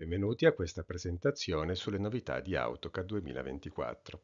Benvenuti a questa presentazione sulle novità di AutoCAD 2024.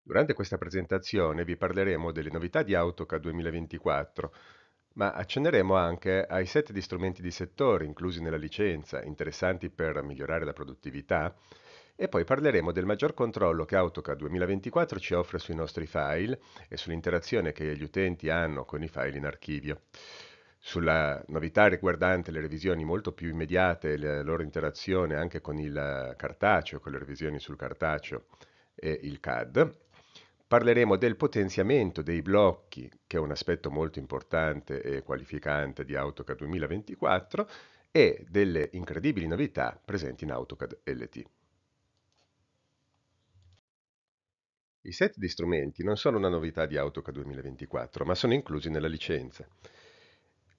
Durante questa presentazione vi parleremo delle novità di AutoCAD 2024, ma accenneremo anche ai set di strumenti di settore inclusi nella licenza, interessanti per migliorare la produttività, e poi parleremo del maggior controllo che AutoCAD 2024 ci offre sui nostri file e sull'interazione che gli utenti hanno con i file in archivio sulla novità riguardante le revisioni molto più immediate, la loro interazione anche con il cartaceo, con le revisioni sul cartaceo e il CAD. Parleremo del potenziamento dei blocchi, che è un aspetto molto importante e qualificante di AutoCAD 2024, e delle incredibili novità presenti in AutoCAD LT. I set di strumenti non sono una novità di AutoCAD 2024, ma sono inclusi nella licenza.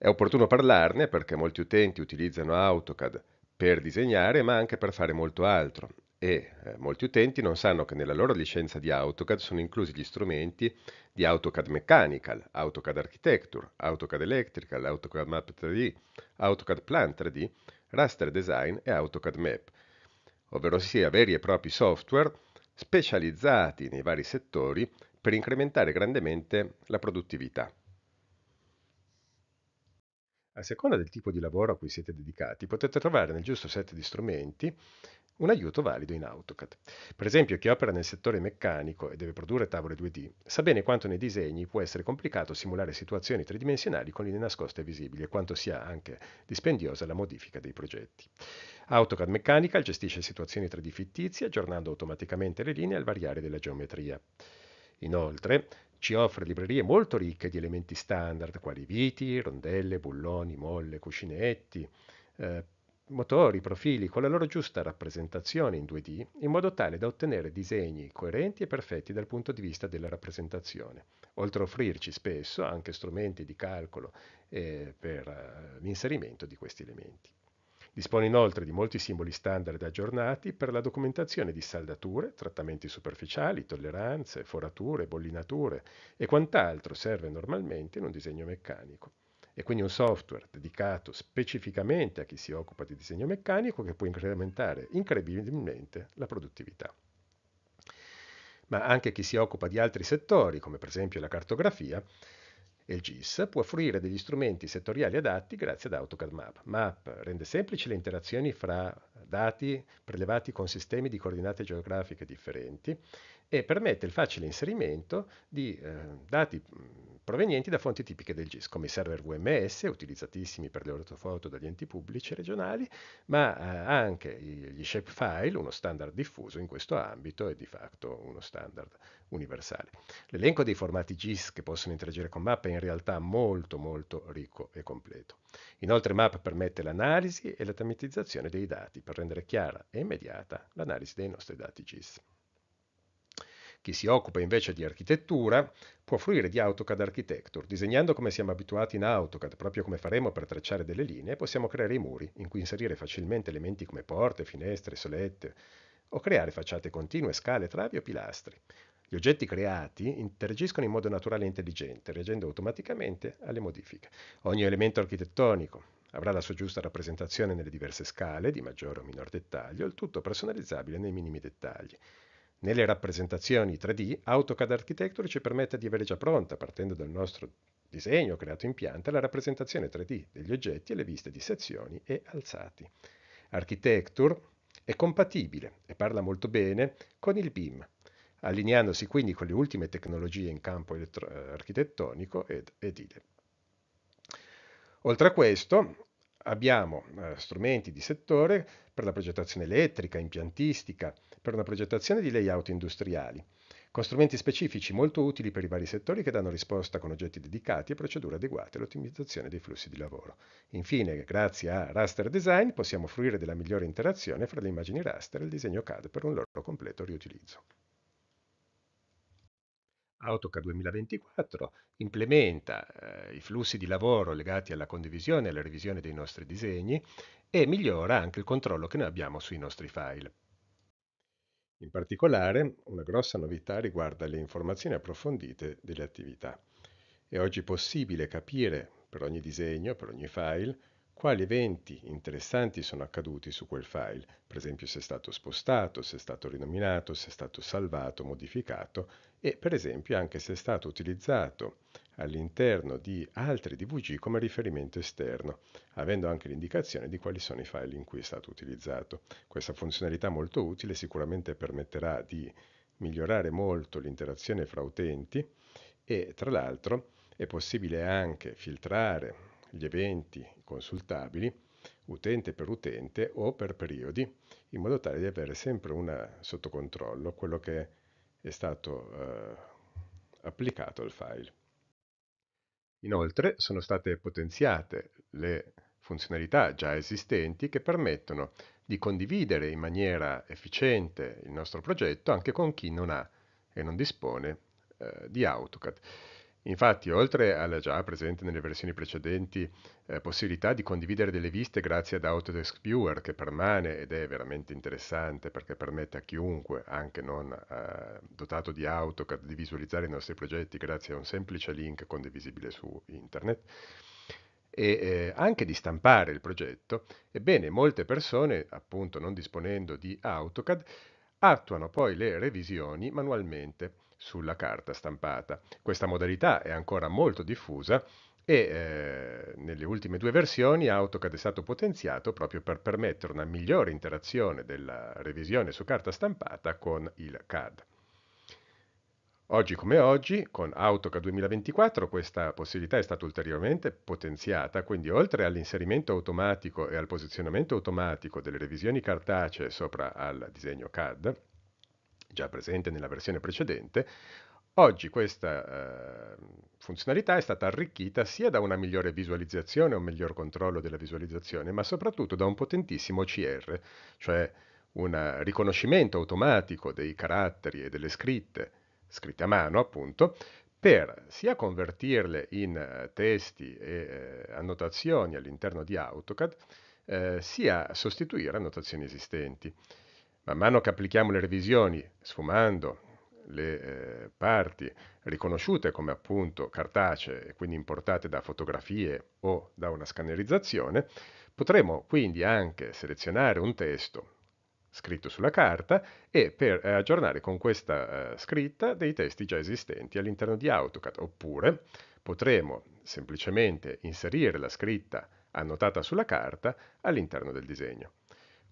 È opportuno parlarne perché molti utenti utilizzano AutoCAD per disegnare ma anche per fare molto altro e eh, molti utenti non sanno che nella loro licenza di AutoCAD sono inclusi gli strumenti di AutoCAD Mechanical, AutoCAD Architecture, AutoCAD Electrical, AutoCAD Map 3D, AutoCAD Plan 3D, Raster Design e AutoCAD Map, ovvero sia veri e propri software specializzati nei vari settori per incrementare grandemente la produttività. A seconda del tipo di lavoro a cui siete dedicati, potete trovare nel giusto set di strumenti un aiuto valido in AutoCAD. Per esempio, chi opera nel settore meccanico e deve produrre tavole 2D sa bene quanto nei disegni può essere complicato simulare situazioni tridimensionali con linee nascoste e visibili e quanto sia anche dispendiosa la modifica dei progetti. AutoCAD Mechanical gestisce situazioni 3D fittizie aggiornando automaticamente le linee al variare della geometria. Inoltre, ci offre librerie molto ricche di elementi standard, quali viti, rondelle, bulloni, molle, cuscinetti, eh, motori, profili, con la loro giusta rappresentazione in 2D, in modo tale da ottenere disegni coerenti e perfetti dal punto di vista della rappresentazione, oltre a offrirci spesso anche strumenti di calcolo eh, per eh, l'inserimento di questi elementi. Dispone inoltre di molti simboli standard aggiornati per la documentazione di saldature, trattamenti superficiali, tolleranze, forature, bollinature e quant'altro serve normalmente in un disegno meccanico. È quindi un software dedicato specificamente a chi si occupa di disegno meccanico che può incrementare incredibilmente la produttività. Ma anche chi si occupa di altri settori, come per esempio la cartografia, e il GIS può fruire degli strumenti settoriali adatti grazie ad AutoCAD Map. Map rende semplici le interazioni fra dati prelevati con sistemi di coordinate geografiche differenti e permette il facile inserimento di eh, dati provenienti da fonti tipiche del GIS, come i server WMS, utilizzatissimi per le ortofoto dagli enti pubblici e regionali, ma eh, anche gli shapefile, uno standard diffuso in questo ambito e di fatto uno standard universale. L'elenco dei formati GIS che possono interagire con Map è in realtà molto molto ricco e completo. Inoltre Map permette l'analisi e la tematizzazione dei dati per rendere chiara e immediata l'analisi dei nostri dati GIS. Chi si occupa invece di architettura può fruire di AutoCAD Architecture, disegnando come siamo abituati in AutoCAD, proprio come faremo per tracciare delle linee, possiamo creare i muri, in cui inserire facilmente elementi come porte, finestre, solette, o creare facciate continue, scale, travi o pilastri. Gli oggetti creati interagiscono in modo naturale e intelligente, reagendo automaticamente alle modifiche. Ogni elemento architettonico avrà la sua giusta rappresentazione nelle diverse scale, di maggiore o minor dettaglio, il tutto personalizzabile nei minimi dettagli. Nelle rappresentazioni 3D, AutoCAD Architecture ci permette di avere già pronta, partendo dal nostro disegno creato in pianta, la rappresentazione 3D degli oggetti e le viste di sezioni e alzati. Architecture è compatibile e parla molto bene con il BIM, allineandosi quindi con le ultime tecnologie in campo architettonico ed edile. Oltre a questo, abbiamo eh, strumenti di settore per la progettazione elettrica, impiantistica, per una progettazione di layout industriali, con strumenti specifici molto utili per i vari settori che danno risposta con oggetti dedicati e procedure adeguate all'ottimizzazione dei flussi di lavoro. Infine, grazie a Raster Design possiamo fruire della migliore interazione fra le immagini raster e il disegno CAD per un loro completo riutilizzo. AutoCAD 2024 implementa eh, i flussi di lavoro legati alla condivisione e alla revisione dei nostri disegni e migliora anche il controllo che noi abbiamo sui nostri file. In particolare, una grossa novità riguarda le informazioni approfondite delle attività. È oggi possibile capire per ogni disegno, per ogni file, quali eventi interessanti sono accaduti su quel file, per esempio se è stato spostato, se è stato rinominato, se è stato salvato, modificato e per esempio anche se è stato utilizzato all'interno di altri DVG come riferimento esterno, avendo anche l'indicazione di quali sono i file in cui è stato utilizzato. Questa funzionalità molto utile sicuramente permetterà di migliorare molto l'interazione fra utenti e tra l'altro è possibile anche filtrare gli eventi consultabili utente per utente o per periodi, in modo tale di avere sempre una, sotto controllo quello che è stato eh, applicato al file. Inoltre sono state potenziate le funzionalità già esistenti che permettono di condividere in maniera efficiente il nostro progetto anche con chi non ha e non dispone eh, di AutoCAD. Infatti, oltre alla già presente nelle versioni precedenti eh, possibilità di condividere delle viste grazie ad Autodesk Viewer, che permane ed è veramente interessante perché permette a chiunque, anche non eh, dotato di AutoCAD, di visualizzare i nostri progetti grazie a un semplice link condivisibile su internet, e eh, anche di stampare il progetto, ebbene molte persone, appunto non disponendo di AutoCAD, attuano poi le revisioni manualmente sulla carta stampata. Questa modalità è ancora molto diffusa e eh, nelle ultime due versioni AutoCAD è stato potenziato proprio per permettere una migliore interazione della revisione su carta stampata con il CAD. Oggi come oggi, con AutoCAD 2024 questa possibilità è stata ulteriormente potenziata, quindi oltre all'inserimento automatico e al posizionamento automatico delle revisioni cartacee sopra al disegno CAD, già presente nella versione precedente, Oggi questa eh, funzionalità è stata arricchita sia da una migliore visualizzazione, un miglior controllo della visualizzazione, ma soprattutto da un potentissimo CR, cioè un riconoscimento automatico dei caratteri e delle scritte, scritte a mano appunto, per sia convertirle in eh, testi e eh, annotazioni all'interno di AutoCAD, eh, sia sostituire annotazioni esistenti. Man mano che applichiamo le revisioni, sfumando le eh, parti riconosciute come appunto cartacee e quindi importate da fotografie o da una scannerizzazione, potremo quindi anche selezionare un testo scritto sulla carta e per eh, aggiornare con questa eh, scritta dei testi già esistenti all'interno di AutoCAD oppure potremo semplicemente inserire la scritta annotata sulla carta all'interno del disegno.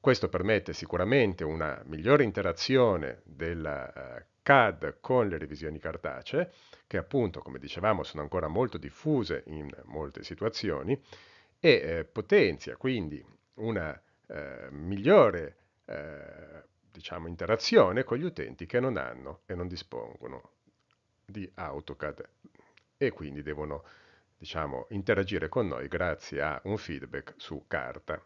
Questo permette sicuramente una migliore interazione della eh, CAD con le revisioni cartacee, che appunto, come dicevamo, sono ancora molto diffuse in molte situazioni, e eh, potenzia quindi una eh, migliore eh, diciamo, interazione con gli utenti che non hanno e non dispongono di AutoCAD e quindi devono diciamo, interagire con noi grazie a un feedback su carta.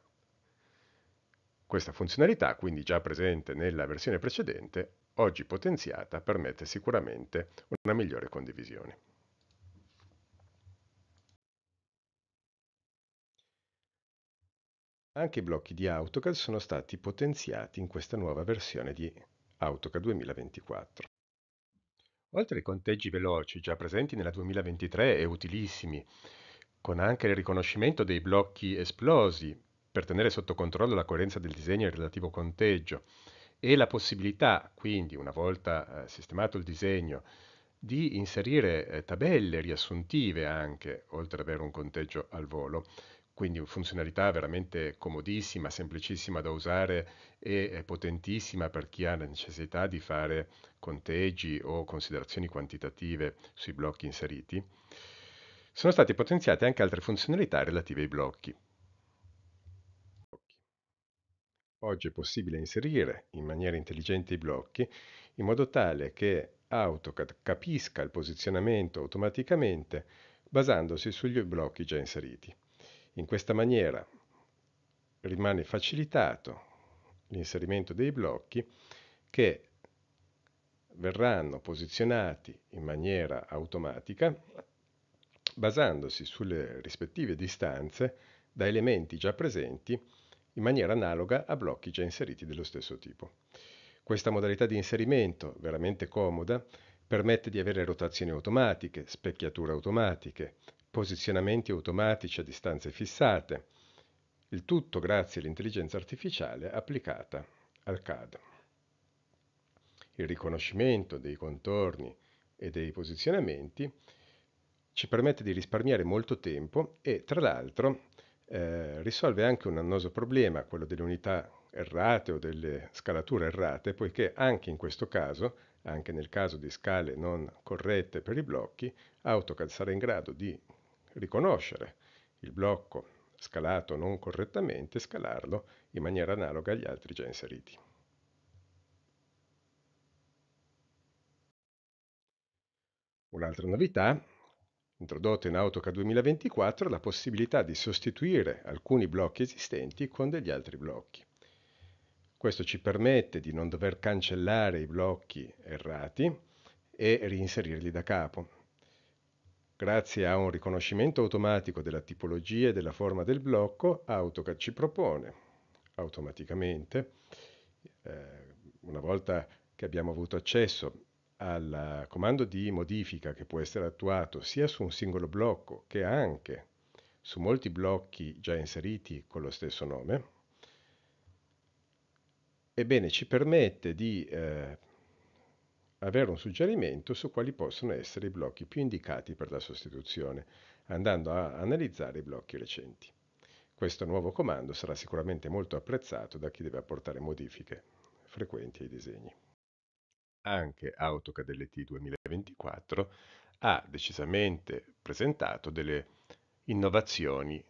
Questa funzionalità, quindi già presente nella versione precedente, oggi potenziata permette sicuramente una migliore condivisione. Anche i blocchi di AutoCAD sono stati potenziati in questa nuova versione di AutoCAD 2024. Oltre ai conteggi veloci già presenti nella 2023 e utilissimi, con anche il riconoscimento dei blocchi esplosi per tenere sotto controllo la coerenza del disegno e il relativo conteggio e la possibilità, quindi, una volta eh, sistemato il disegno, di inserire eh, tabelle riassuntive anche, oltre ad avere un conteggio al volo. Quindi funzionalità veramente comodissima, semplicissima da usare e eh, potentissima per chi ha la necessità di fare conteggi o considerazioni quantitative sui blocchi inseriti. Sono state potenziate anche altre funzionalità relative ai blocchi. Oggi è possibile inserire in maniera intelligente i blocchi in modo tale che AutoCAD capisca il posizionamento automaticamente basandosi sugli blocchi già inseriti. In questa maniera rimane facilitato l'inserimento dei blocchi che verranno posizionati in maniera automatica basandosi sulle rispettive distanze da elementi già presenti in maniera analoga a blocchi già inseriti dello stesso tipo. Questa modalità di inserimento, veramente comoda, permette di avere rotazioni automatiche, specchiature automatiche, posizionamenti automatici a distanze fissate, il tutto grazie all'intelligenza artificiale applicata al CAD. Il riconoscimento dei contorni e dei posizionamenti ci permette di risparmiare molto tempo e, tra l'altro, eh, risolve anche un annoso problema, quello delle unità errate o delle scalature errate, poiché anche in questo caso, anche nel caso di scale non corrette per i blocchi, AutoCAD sarà in grado di riconoscere il blocco scalato non correttamente e scalarlo in maniera analoga agli altri già inseriti. Un'altra novità introdotto in AutoCAD 2024 la possibilità di sostituire alcuni blocchi esistenti con degli altri blocchi. Questo ci permette di non dover cancellare i blocchi errati e reinserirli da capo. Grazie a un riconoscimento automatico della tipologia e della forma del blocco, AutoCAD ci propone automaticamente, eh, una volta che abbiamo avuto accesso al comando di modifica che può essere attuato sia su un singolo blocco che anche su molti blocchi già inseriti con lo stesso nome, ebbene ci permette di eh, avere un suggerimento su quali possono essere i blocchi più indicati per la sostituzione, andando a analizzare i blocchi recenti. Questo nuovo comando sarà sicuramente molto apprezzato da chi deve apportare modifiche frequenti ai disegni anche AutoCAD LT 2024 ha decisamente presentato delle innovazioni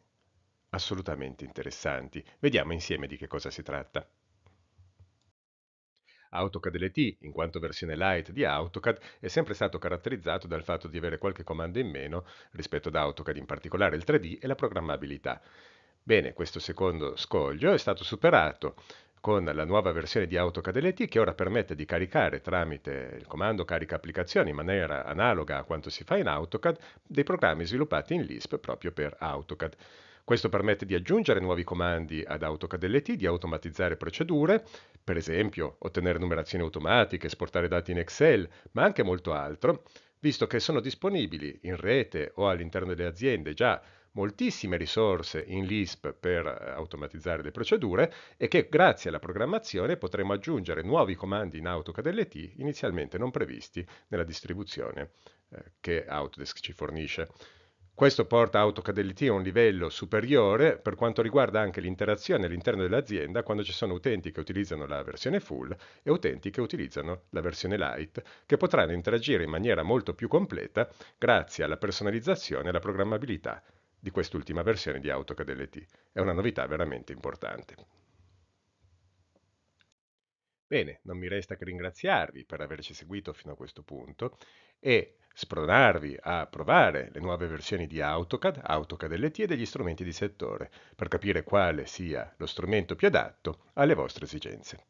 assolutamente interessanti. Vediamo insieme di che cosa si tratta. AutoCAD LT, in quanto versione light di AutoCAD, è sempre stato caratterizzato dal fatto di avere qualche comando in meno rispetto ad AutoCAD, in particolare il 3D e la programmabilità. Bene, questo secondo scoglio è stato superato con la nuova versione di AutoCAD LT che ora permette di caricare tramite il comando carica applicazioni in maniera analoga a quanto si fa in AutoCAD dei programmi sviluppati in Lisp proprio per AutoCAD. Questo permette di aggiungere nuovi comandi ad AutoCAD LT, di automatizzare procedure, per esempio ottenere numerazioni automatiche, esportare dati in Excel, ma anche molto altro, visto che sono disponibili in rete o all'interno delle aziende già moltissime risorse in Lisp per eh, automatizzare le procedure e che grazie alla programmazione potremo aggiungere nuovi comandi in AutoCAD LT inizialmente non previsti nella distribuzione eh, che Autodesk ci fornisce. Questo porta AutoCAD LT a un livello superiore per quanto riguarda anche l'interazione all'interno dell'azienda quando ci sono utenti che utilizzano la versione full e utenti che utilizzano la versione light, che potranno interagire in maniera molto più completa grazie alla personalizzazione e alla programmabilità di quest'ultima versione di AutoCAD LT. È una novità veramente importante. Bene, non mi resta che ringraziarvi per averci seguito fino a questo punto e spronarvi a provare le nuove versioni di AutoCAD, AutoCAD LT e degli strumenti di settore per capire quale sia lo strumento più adatto alle vostre esigenze.